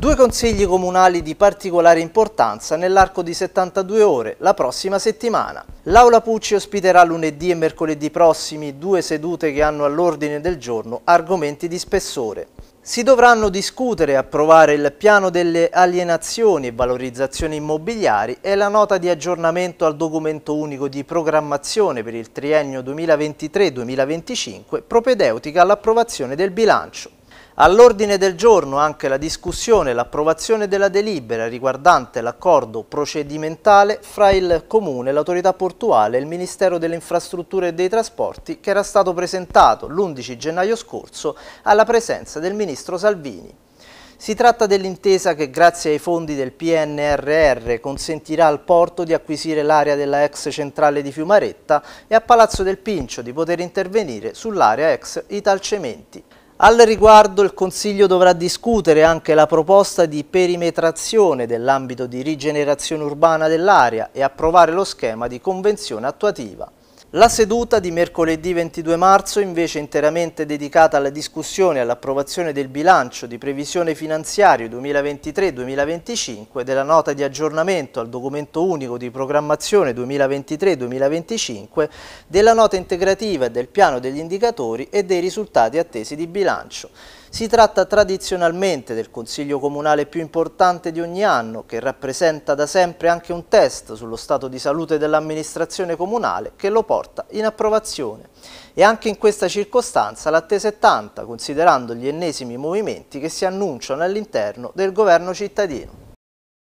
Due consigli comunali di particolare importanza nell'arco di 72 ore, la prossima settimana. L'Aula Pucci ospiterà lunedì e mercoledì prossimi due sedute che hanno all'ordine del giorno argomenti di spessore. Si dovranno discutere e approvare il piano delle alienazioni e valorizzazioni immobiliari e la nota di aggiornamento al documento unico di programmazione per il triennio 2023-2025 propedeutica all'approvazione del bilancio. All'ordine del giorno anche la discussione e l'approvazione della delibera riguardante l'accordo procedimentale fra il Comune, l'autorità portuale e il Ministero delle Infrastrutture e dei Trasporti che era stato presentato l'11 gennaio scorso alla presenza del Ministro Salvini. Si tratta dell'intesa che grazie ai fondi del PNRR consentirà al porto di acquisire l'area della ex centrale di Fiumaretta e a Palazzo del Pincio di poter intervenire sull'area ex Italcementi. Al riguardo il Consiglio dovrà discutere anche la proposta di perimetrazione dell'ambito di rigenerazione urbana dell'area e approvare lo schema di convenzione attuativa. La seduta di mercoledì 22 marzo, invece interamente dedicata alla discussione e all'approvazione del bilancio di previsione finanziario 2023-2025, della nota di aggiornamento al documento unico di programmazione 2023-2025, della nota integrativa e del piano degli indicatori e dei risultati attesi di bilancio. Si tratta tradizionalmente del Consiglio Comunale più importante di ogni anno, che rappresenta da sempre anche un test sullo stato di salute dell'amministrazione comunale che lo porta porta in approvazione. E anche in questa circostanza l'attesa è tanta, considerando gli ennesimi movimenti che si annunciano all'interno del governo cittadino.